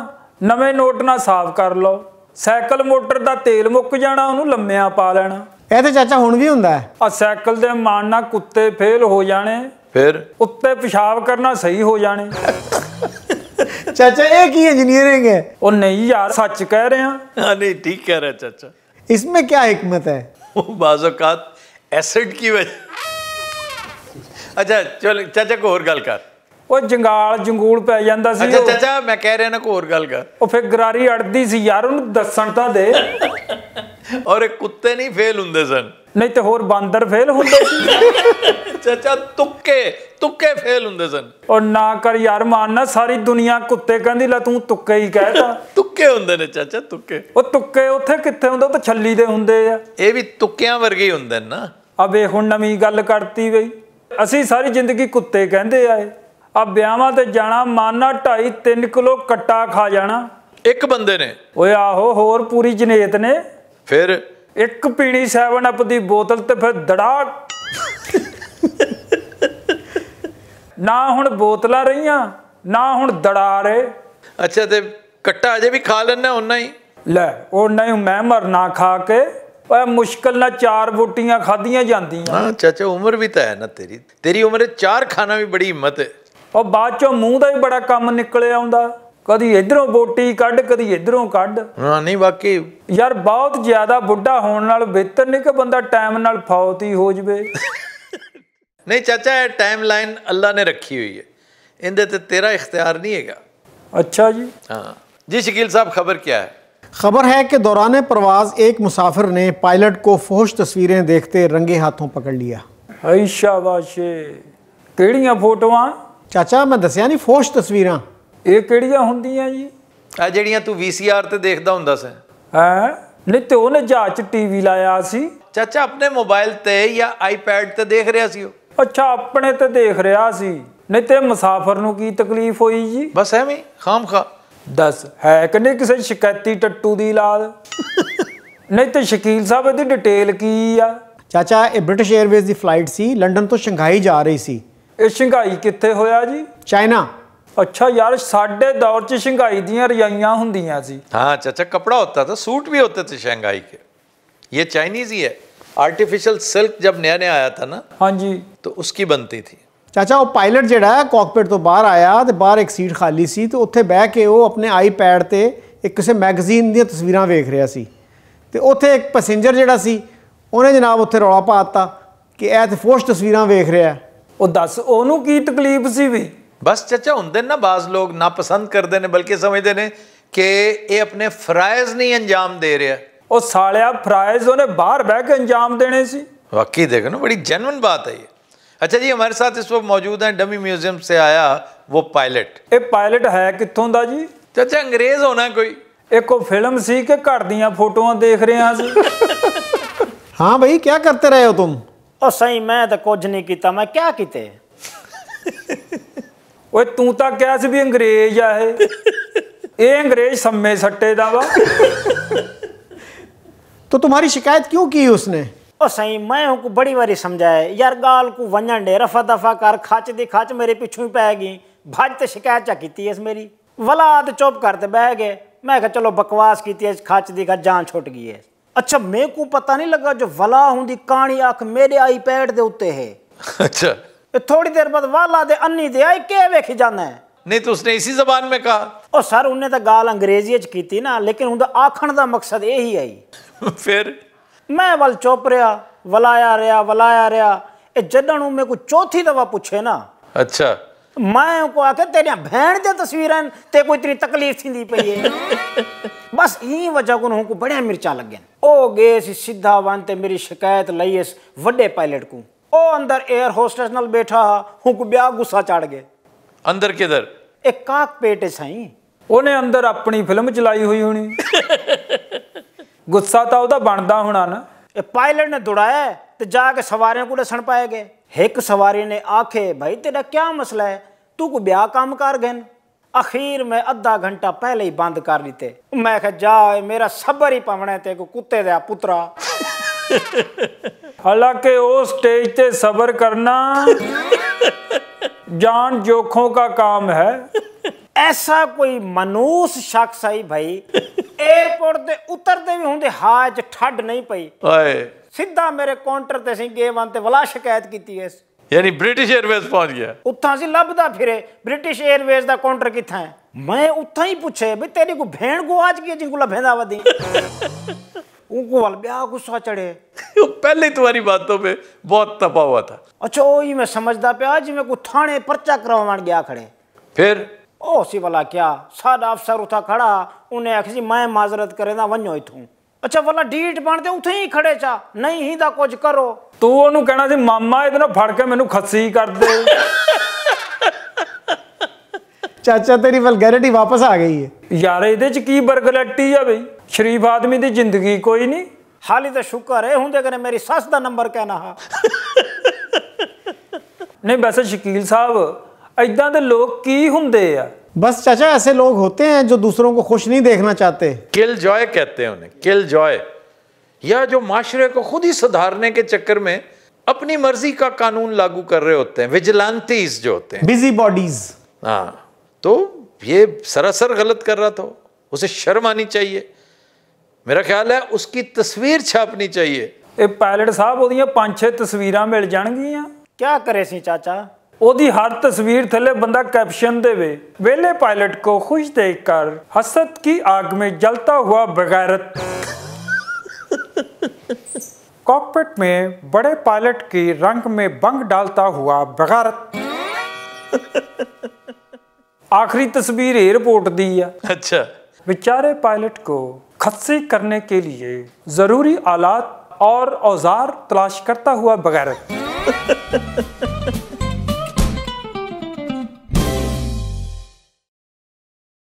B: ਨਵੇਂ ਨੋਟ ਨਾਲ ਸਾਫ਼ ਕਰ ਲਓ ਸਾਈਕਲ ਮੋਟਰ ਦਾ ਤੇਲ ਮੁੱਕ ਜਾਣਾ ਉਹਨੂੰ ਲੰਮਿਆਂ ਪਾ ਲੈਣਾ
C: ਇਹ ਤੇ ਚਾਚਾ ਹੁਣ ਵੀ ਹੁੰਦਾ ਹੈ
B: ਆ ਸਾਈਕਲ ਦੇ ਮਾਨ ਨਾਲ ਕੁੱਤੇ ਫੇਲ ਹੋ ਜਾਣੇ ਫਿਰ ਉੱਤੇ ਪਿਸ਼ਾਬ ਕਰਨਾ ਸਹੀ ਹੋ ਜਾਣੇ
C: ਚਾਚਾ ਇਹ ਕੀ ਇੰਜੀਨੀਅਰਿੰਗ ਹੈ ਉਹ ਨਹੀਂ ਯਾਰ ਸੱਚ ਕਹਿ ਰਿਹਾ
A: ਹਾਂ ਨਹੀਂ ਠੀਕ ਕਹਿ ਰਿਹਾ ਚਾਚਾ
C: ਇਸ ਵਿੱਚ ਕੀ ਹਕਮਤ ਹੈ
A: ਬਾਜ਼ੋਕਾਤ ਐਸਿਡ ਕੀ ਵਜ੍ਹਾ ਅੱਛਾ ਚਲ ਚਾਚਾ ਕੋ ਹੋਰ ਗੱਲ ਕਰ
B: ਉਹ ਜੰਗਾਲ ਜੰਗੂਲ ਪੈ ਜਾਂਦਾ ਸੀ ਅੱਛਾ
A: ਚਾਚਾ ਮੈਂ ਕਹਿ ਰਿਹਾ ਨਾ ਕੋ ਹੋਰ ਗੱਲ ਕਰ
B: ਉਹ ਫਿਰ ਗਰਾਰੀ ਅੜਦੀ ਸੀ ਯਾਰ ਉਹਨੂੰ ਦੱਸਣ ਤਾਂ ਦੇ
A: ਔਰ ਇਹ ਕੁੱਤੇ ਨਹੀਂ ਫੇਲ ਹੁੰਦੇ ਸਨ ਨਹੀਂ ਤੇ ਹੋਰ ਬਾਂਦਰ
B: ਫੇਲ ਹੁੰਦੇ ਸੀ
A: ਚਾਚਾ ਤੁੱਕੇ ਤੁੱਕੇ ਫੇਲ ਹੁੰਦੇ ਸਨ
B: ਔਰ ਨਾ ਕਰ ਯਾਰ ਨਾ ਸਾਰੀ ਦੁਨੀਆ ਕੁੱਤੇ ਕਹਿੰਦੀ ਲੈ ਤੂੰ ਤੁੱਕੇ ਹੀ ਕਹਿਤਾ
A: ਤੁੱਕੇ ਹੁੰਦੇ ਨੇ ਚਾਚਾ ਤੁੱਕੇ
B: ਉਹ ਤੁੱਕੇ ਉੱਥੇ ਕਿੱਥੇ ਹੁੰਦੇ ਉਹ ਤਾਂ ਛੱਲੀ ਦੇ ਹੁੰਦੇ ਆ ਇਹ ਵੀ ਤੁੱਕਿਆਂ ਵਰਗੇ ਹੀ ਹੁੰਦੇ ਨੇ ਨਾ ਆ ਵੇ ਹੁਣ ਨਵੀਂ ਗੱਲ ਕਰਤੀ ਬਈ ਅਸੀਂ ਸਾਰੀ ਜ਼ਿੰਦਗੀ ਕੁੱਤੇ ਕਹਿੰਦੇ ਆਏ ਆ ਵਿਆਹਾਂ ਤੇ ਜਾਣਾ ਮਾਨਾ 2.5 3 ਕਿਲੋ ਕੱਟਾ ਖਾ ਜਾਣਾ ਇੱਕ ਬੰਦੇ ਨੇ ਓਏ ਆਹੋ ਹੋਰ ਪੂਰੀ ਜਨੇਤ ਨੇ ਫਿਰ ਇੱਕ ਪੀਣੀ 7 ਅਪ ਦੀ ਬੋਤਲ ਤੇ ਫਿਰ ਦੜਾ ਨਾ ਹੁਣ ਬੋਤਲਾਂ ਰਹੀਆਂ ਨਾ ਹੁਣ ਦੜਾ ਰੇ
A: ਅੱਛਾ ਤੇ ਕੱਟਾ ਅਜੇ ਵੀ ਖਾ ਲੈਣਾ ਉਹਨਾਂ ਹੀ
B: ਲੈ ਉਹਨਾਂ ਨੂੰ ਮੈਂ ਮਰਨਾ ਖਾ ਕੇ ਓਏ ਮੁਸ਼ਕਲ ਨਾਲ ਚਾਰ ਬੋਟੀਆਂ ਖਾਧੀਆਂ ਜਾਂਦੀਆਂ ਹਾਂ
A: ਚਾਚਾ ਉਮਰ ਵੀ ਤਾਂ ਹੈ ਨਾ ਤੇਰੀ ਤੇਰੀ ਉਮਰ ਚਾਰ ਖਾਣਾ ਵੀ ਬੜੀ ਹਿੰਮਤ ਹੈ ਉਹ
B: ਬਾਅਦ ਚੋਂ ਮੂੰਹ ਦਾ ਵੀ ਬੜਾ ਕੰਮ ਨਿਕਲ ਆਉਂਦਾ ਕਦੀ ਇਧਰੋਂ ਬੋਟੀ ਕੱਢ ਕਦੀ ਇਧਰੋਂ ਕੱਢ ਹਾਂ ਨਹੀਂ ਵਾਕਈ ਯਾਰ ਬਹੁਤ ਜ਼ਿਆਦਾ ਬੁੱਢਾ ਹੋਣ ਨਾਲ ਬਿਹਤਰ ਨਹੀਂ ਕਿ ਬੰਦਾ ਟਾਈਮ ਨਾਲ ਫੌਤ ਹੀ ਹੋ ਜਵੇ
A: ਨਹੀਂ ਚਾਚਾ ਇਹ ਟਾਈਮ ਲਾਈਨ ਅੱਲਾ ਨੇ ਰੱਖੀ ਹੋਈ ਹੈ ਇਹਦੇ ਤੇ ਤੇਰਾ ਇਖਤਿਆਰ ਨਹੀਂ ਹੈਗਾ ਅੱਛਾ ਜੀ ਹਾਂ ਜੀ ਸ਼ਕੀਲ ਸਾਹਿਬ ਖਬਰ ਕੀ ਹੈ
C: ਖਬਰ ਹੈ ਕਿ दौरान परवाज ਇੱਕ ਮੁਸਾਫਰ ਨੇ ਪਾਇਲਟ ਕੋ ਫੋਸ਼ ਤਸਵੀਰਾਂ ਦੇਖਤੇ ਰੰਗੇ ਹੱਥੋਂ ਪਕੜ ਲਿਆ ਹਾਈ ਸ਼ਾਬਾਸ਼ੇ ਕਿਹੜੀਆਂ ਫੋਟੋਆਂ ਚਾਚਾ ਮੈਂ ਦੱਸਿਆ ਨਹੀਂ ਫੋਸ਼ ਤਸਵੀਰਾਂ ਇਹ ਕਿਹੜੀਆਂ ਹੁੰਦੀਆਂ ਜੀ
A: ਆ ਜਿਹੜੀਆਂ ਤੂੰ ਵੀਸੀਆਰ ਤੇ ਦੇਖਦਾ ਹੁੰਦਾ ਸੀ ਹੈ ਨਹੀਂ ਤੇ ਉਹਨੇ ਜਹਾਜ਼ 'ਚ ਟੀਵੀ ਲਾਇਆ ਸੀ ਚਾਚਾ ਆਪਣੇ ਮੋਬਾਈਲ ਤੇ ਜਾਂ ਆਈਪੈਡ ਤੇ ਦੇਖ ਰਿਹਾ ਸੀ ਉਹ
B: ਅੱਛਾ ਆਪਣੇ ਤੇ ਦੇਖ ਰਿਹਾ ਸੀ ਨਹੀਂ ਤੇ ਮੁਸਾਫਰ ਨੂੰ ਕੀ ਤਕਲੀਫ ਹੋਈ ਜੀ ਬਸ ਐਵੇਂ ਖਾਮਖਾ ਦੱਸ ਹੈ ਕਿ ਨਹੀਂ ਕਿਸੇ ਸ਼ਿਕਾਇਤੀ ਟੱਟੂ ਦੀ ਲਾਲ
C: ਨਹੀਂ ਤੇ ਸ਼ਕੀਲ ਸਾਹਿਬ ਇਹਦੀ ਡਿਟੇਲ ਕੀ ਆ ਚਾਚਾ ਇਹ ਬ੍ਰਿਟਿਸ਼ 에ਅਰਵੇਜ਼ ਦੀ ਫਲਾਈਟ ਸੀ ਲੰਡਨ ਤੋਂ ਸ਼ੰਘਾਈ ਜਾ ਰਹੀ ਸੀ
B: ਇਹ ਸ਼ੰਘਾਈ ਕਿੱਥੇ ਹੋਇਆ ਜੀ ਚਾਈਨਾ ਅੱਛਾ ਯਾਰ ਸਾਡੇ ਦੌਰ 'ਚ ਸ਼ੰਘਾਈ ਦੀਆਂ ਰਜਾਈਆਂ ਹੁੰਦੀਆਂ ਸੀ
A: ਹਾਂ ਚਾਚਾ ਕਪੜਾ ਹੁੰਦਾ ਤਾਂ ਸੂਟ ਵੀ ਹੁੰਦੇ ਤੇ ਸ਼ੰਘਾਈ ਕੇ ਇਹ ਚਾਈਨੀਜ਼ ਹੀ ਹੈ ਆਰਟੀਫੀਸ਼ੀਅਲ ਸਿਲਕ जब ਨਿਆ ਨਿਆ ਆਇਆ ਥਾ ਨਾ ਹਾਂਜੀ तो उसकी ਬਣਤੀ ਥੀ
C: ਚਾਚਾ ਉਹ ਪਾਇਲਟ ਜਿਹੜਾ ਕਾਕਪਿਟ ਤੋਂ ਬਾਹਰ ਆਇਆ ਤੇ ਬਾਹਰ ਇੱਕ ਸੀਟ ਖਾਲੀ ਸੀ ਤੇ ਉੱਥੇ ਬਹਿ ਕੇ ਉਹ ਆਪਣੇ ਆਈਪੈਡ ਤੇ ਇੱਕ ਕਿਸੇ ਮੈਗਜ਼ੀਨ ਦੀਆਂ ਤਸਵੀਰਾਂ ਵੇਖ ਰਿਹਾ ਸੀ ਤੇ ਉੱਥੇ ਇੱਕ ਪੈਸੇਂਜਰ ਜਿਹੜਾ ਸੀ ਉਹਨੇ ਜਨਾਬ ਉੱਥੇ ਰੌਲਾ ਪਾਤਾ ਕਿ ਇਹ ਤੇ ਫੋਸ਼ ਤਸਵੀਰਾਂ ਵੇਖ ਰਿਹਾ ਉਹ
A: ਦੱਸ ਉਹਨੂੰ ਕੀ ਤਕਲੀਫ ਸੀ ਵੀ ਬਸ ਚਾਚਾ ਹੁੰਦੇ ਨਾ ਬਾਜ਼ ਲੋਕ ਨਾ ਪਸੰਦ ਕਰਦੇ ਨੇ ਬਲਕਿ ਸਮਝਦੇ ਨੇ ਕਿ ਇਹ ਆਪਣੇ ਫਰਾਇਜ਼ ਨਹੀਂ ਅੰਜਾਮ ਦੇ ਰਿਹਾ ਉਹ ਸਾਲਿਆ ਫਰਾਇਜ਼ ਉਹਨੇ ਬਾਹਰ ਬਹਿ ਕੇ ਅੰਜਾਮ ਦੇਣੇ ਸੀ ਵਾਕਈ ਦੇਖ ਨਾ ਬੜੀ ਜੈਨੂਨ ਬਾਤ ਹੈ ਇਹ ਅੱਛਾ ਜੀ ਹਮਾਰੇ ਸਾਥ ਇਸ ਵਕਤ ਮੌਜੂਦ ਹੈ ਡਮੀ ਮਿਊਜ਼ੀਅਮ ਸੇ ਆਇਆ ਉਹ ਪਾਇਲਟ ਇਹ ਪਾਇਲਟ ਹੈ
B: ਕਿੱਥੋਂ ਦਾ ਜੀ ਚਾਚਾ ਅੰਗਰੇਜ਼ ਹੋਣਾ ਕੋਈ ਇੱਕ ਉਹ ਫਿਲਮ ਸੀ ਕਿ ਘਰ ਦੀਆਂ ਫੋਟੋਆਂ ਦੇਖ ਰਹੇ ਹਾਂ
D: ਸੀ
C: ਹਾਂ ਭਾਈ ਕੀ ਕਰਤੇ ਰਹੇ ਹੋ ਤੁਮ
D: ਉਹ ਸਹੀ ਮੈਂ ਤਾਂ ਕੁਝ ਨਹੀਂ ਕੀਤਾ ਮੈਂ ਕੀ ਕੀਤੇ
C: ਓਏ
D: ਤੂੰ ਤਾਂ ਕਿਹਾ ਸੀ ਵੀ ਅੰਗਰੇਜ਼ ਆ ਇਹ ਇਹ ਅੰਗਰੇਜ਼ ਸੰਮੇ ਸੱਟੇ ਦਾ ਵਾ
C: ਤੋ ਤੁਹਾਡੀ ਸ਼ਿਕਾਇਤ ਕਿਉਂ की ਉਸਨੇ
D: ਉਹ ਸਹੀ ਮੈਂ ਹੁਕ ਬੜੀ ਵਾਰੀ ਸਮਝਾਇਆ ਯਾਰ ਗਾਲ ਕੋ ਵੰਜਣ ਡੇ ਰਫਾ ਦਫਾ ਕਰ ਖੱਚ ਦੀ ਖੱਚ ਮੇਰੇ ਪਿੱਛੋਂ ਹੀ ਪੈ ਗਈ ਭੱਜ ਤੇ ਸ਼ਿਕਾਇਤ ਚਾ ਕੀਤੀ ਇਸ ਮੇਰੀ ਵਲਾਦ ਚੁੱਪ ਕਰਦੇ ਬਹਿ ਗਏ ਮੈਂ ਕਿਹਾ ਚਲੋ ਬਕਵਾਸ ਕੀਤੀ ਇਸ ਖੱਚ ਦੀ ਗਾ ਜਾਨ ਛੁੱਟ ਗਈ ਐ ਅੱਛਾ ਮੇਰੇ ਕੋ ਪਤਾ ਨਹੀਂ ਲੱਗਾ ਜੋ ਵਲਾ ਹੁੰਦੀ ਕਾਣੀ ਅੱਖ ਮੇਰੇ ਆਈਪੈਡ ਦੇ ਉੱਤੇ ਹੈ ਅੱਛਾ ਥੋੜੀ ਦੇਰ ਬਾਅਦ ਵਾਲਾ ਦੇ ਅੰਨੀ ਦੇ ਆਈ ਕੇ ਵੇਖ ਜਾਂਦਾ ਹੈ
A: ਨਹੀਂ ਤੂੰ ਉਸਨੇ ਇਸੇ ਜ਼ਬਾਨ ਮੇ ਕਹਾ
D: ਉਹ ਸਰ ਉਹਨੇ ਤਾਂ ਗਾਲ ਅੰਗਰੇਜ਼ੀ ਚ ਕੀਤੀ ਨਾ ਲੇਕਿਨ ਉਹਦਾ ਆਖਣ ਦਾ ਮਕਸਦ ਇਹੀ ਆਈ ਫਿਰ ਮੈਂ ਵੱਲ ਚੁੱਪ ਰਿਆ ਵਲਾਇਆ ਰਿਆ ਵਲਾਇਆ ਰਿਆ ਇਹ ਜਦੋਂ ਨੂੰ ਮੇ ਕੋ ਚੌਥੀ ਦਵਾ ਪੁੱਛੇ ਨਾ ਅੱਛਾ ਮੈਂ ਕੋ ਆਖੇ ਤੇਰੀਆਂ ਭੈਣ ਦੇ ਤਸਵੀਰਾਂ ਤੇ ਕੋਈ ਤੇਰੀ ਤਕਲੀਫ ਥਿੰਦੀ ਪਈ ਏ ਬਸ ਇਹੀ ਵਜ੍ਹਾ ਕੋ ਨੂੰ ਕੋ ਬੜਿਆ ਮਿਰਚਾ ਲੱਗੇ ਉਹ ਗਏ ਸੀ ਸਿੱਧਾ ਵਾਂ ਤੇ ਮੇਰੀ ਸ਼ਿਕਾਇਤ ਲਈ ਇਸ ਵੱਡੇ ਪਾਇਲਟ ਕੋ ਉਹ ਅੰਦਰ 에ਅਰ ਹੋਸਟਸ ਨਾਲ ਬੈਠਾ ਹੂੰ ਕੋ ਬਿਆ ਗੁੱਸਾ ਚੜ ਗਏ ਅੰਦਰ ਕਿਧਰ ਇੱਕ ਕਾਕ ਪੇਟੇ ਸਾਈ ਉਹਨੇ ਅੰਦਰ ਆਪਣੀ ਫਿਲਮ ਚਲਾਈ ਹੋਈ ਹੋਣੀ ਗੁੱਸਾ ਤਾਂ ਉਹਦਾ ਬਣਦਾ ਹੋਣਾ ਨਾ ਇਹ ਪਾਇਲਟ ਨੇ ਦੁੜਾਇਆ ਤੇ ਜਾ ਕੇ ਸਵਾਰਿਆਂ ਕੋਲ ਸਣ ਪਾਏ ਗਏ ਇੱਕ ਸਵਾਰੀ ਨੇ ਆਖੇ ਭਾਈ ਤੇਰਾ ਕੀ ਮਸਲਾ ਹੈ ਤੂੰ ਕੋ ਵਿਆਹ ਕੰਮ ਕਰ ਗਏ ਅਖੀਰ ਮੈਂ ਅੱਧਾ ਘੰਟਾ ਪਹਿਲੇ ਹੀ ਬੰਦ ਕਰ ਦਿੱਤੇ ਮੈਂ ਕਿਹਾ ਜਾ ਮੇਰਾ ਸਬਰ ਹੀ ਪਵਣਾ ਤੇ ਕੋ ਕੁੱਤੇ ਦਾ ਪੁੱਤਰਾ
B: ਹਾਲਾਂਕਿ ਉਹ ਸਟੇਜ ਤੇ ਸਬਰ ਕਰਨਾ
D: ਜਾਨ ਜੋਖੋਂ ਦਾ ਕੰਮ ਹੈ ਐਸਾ ਕੋਈ ਮਨੂਸ ਸ਼ਖਸ ਹੈ ਭਾਈ ਏਅਰਪੋਰਟ ਤੇ ਉਤਰਦੇ ਵੀ ਹੁੰਦੇ ਹਾਜ ਠੱਡ ਨਹੀਂ ਪਈ ਓਏ ਸਿੱਧਾ ਮੇਰੇ ਕਾਊਂਟਰ ਤੇ ਸੀ ਗੇਵਨ ਤੇ ਵਲਾ ਸ਼ਿਕਾਇਤ ਕੀਤੀ ਐ
A: ਯਾਨੀ ਬ੍ਰਿਟਿਸ਼ 에ਅਰਵੇਜ਼ ਪਹੁੰਚ ਗਿਆ
D: ਉੱਥਾਂ ਸੀ ਲੱਭਦਾ ਫਿਰੇ ਬ੍ਰਿਟਿਸ਼ 에ਅਰਵੇਜ਼ ਦਾ ਕਾਊਂਟਰ ਕਿੱਥਾ ਹੈ ਮੈਂ ਉੱਥਾਂ ਹੀ ਪੁੱਛੇ ਵੀ ਤੇਰੀ ਕੋ ਭੈਣ ਕੋ ਆਜ ਕੀ ਜਿੰਕੂ ਲਭੈਂਦਾ ਵਦੀ ਉਹ ਕੋ ਵਲ ਬਿਆ ਗੁੱਸਾ ਚੜੇ
A: ਉਹ ਪਹਿਲੇ ਤੁਹਾਡੀ ਬਾਤੋਂ ਪੇ ਬਹੁਤ ਤਪਾ ਹੋਇਆ ਥਾ
D: ਅੱਛਾ ਉਹ ਹੀ ਮੈਂ ਸਮਝਦਾ ਪਿਆ ਜਿਵੇਂ ਕੋ ਥਾਣੇ ਪਰਚਾ ਕਰਵਾਉਣ ਗਿਆ ਖੜੇ ਫਿਰ ਉਹ ਸੀ भला ਕਿਆ ਸਾਡਾ ਅਫਸਰ ਉਥਾ ਖੜਾ ਉਹਨੇ ਆਖੀ ਸੀ ਮੈਂ ਮਾਜ਼ਰਤ करे ना वनो ਅੱਛਾ ਵਾਲਾ ਡੀਟ ਬਣਦੇ ਉਥੇ ਹੀ ਖੜੇ ਚਾ ਨਹੀਂ ਹੀ ਦਾ ਕੁਝ ਕਰੋ ਤੂੰ ਉਹਨੂੰ ਕਹਿਣਾ ਸੀ ਮਾਮਾ
B: ਇਹਦੇ ਨਾਲ ਫੜ ਕੇ ਮੈਨੂੰ ਖੱਸੀ ਕਰ
D: ਦੇ
C: ਚਾਚਾ ਤੇਰੀ ਵਲਗੈਰਿਟੀ ਵਾਪਸ ਆ ਗਈ ਹੈ
B: ਯਾਰ ਇਹਦੇ ਚ ਕੀ ਬਰਗਲੈਟੀ ਆ ਬਈ ਸ਼ਰੀਫ ਆਦਮੀ ਦੀ ਜ਼ਿੰਦਗੀ ਕੋਈ ਨਹੀਂ
D: ਹਾਲੀ ਤਾਂ ਸ਼ੁਕਰ ਹੈ ਹੁੰਦੇ ਕਰੇ ਮੇਰੀ ਸੱਸ ਦਾ ਨੰਬਰ ਕਹਿਣਾ
B: ਨਹੀਂ ਵੈਸੇ ਸ਼ਕੀਲ ਸਾਹਿਬ ਇਦਾਂ के लोग की होंगे
C: बस चाचा ऐसे लोग होते हैं जो दूसरों को खुश नहीं देखना चाहते
A: किल जॉय कहते हैं उन्हें किल जॉय या जो माशरे को खुद ही सुधारने के चक्कर में अपनी मर्जी का कानून लागू कर रहे होते हैं विजिलांतीज जो होते हैं बिजी बॉडीज हाँ तो ये सरासर गलत कर रहा था उसे शर्म आनी चाहिए मेरा ख्याल है उसकी
B: तस्वीर छापनी चाहिए ये पायलट साहब वो पांच छह तस्वीर मिल जाएगी
D: क्या करे सी चाचा
B: ओदी हर तस्वीर ਥੱਲੇ बंदा कैप्शन ਦੇਵੇ वेले पायलट को खुश ਦੇਖ ਕਰ ਹਸਤ ਕੀ ਆਗ ਮੇ हुआ बगैरत कॉकपिट में बड़े पायलट की रंग में बंग डालता हुआ बगारत आखिरी तस्वीर एयरपोर्ट दी है अच्छा बेचारे पायलट को खत्से करने के लिए जरूरी आलात और औजार तलाश करता हुआ बगैरत